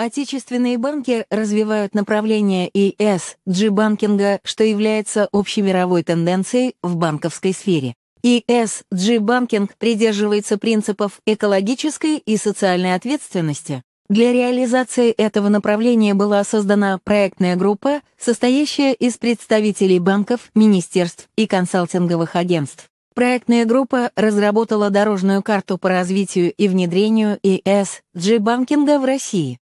Отечественные банки развивают направление esg банкинга что является общемировой тенденцией в банковской сфере. ESG банкинг придерживается принципов экологической и социальной ответственности. Для реализации этого направления была создана проектная группа, состоящая из представителей банков, министерств и консалтинговых агентств. Проектная группа разработала дорожную карту по развитию и внедрению ESG банкинга в России.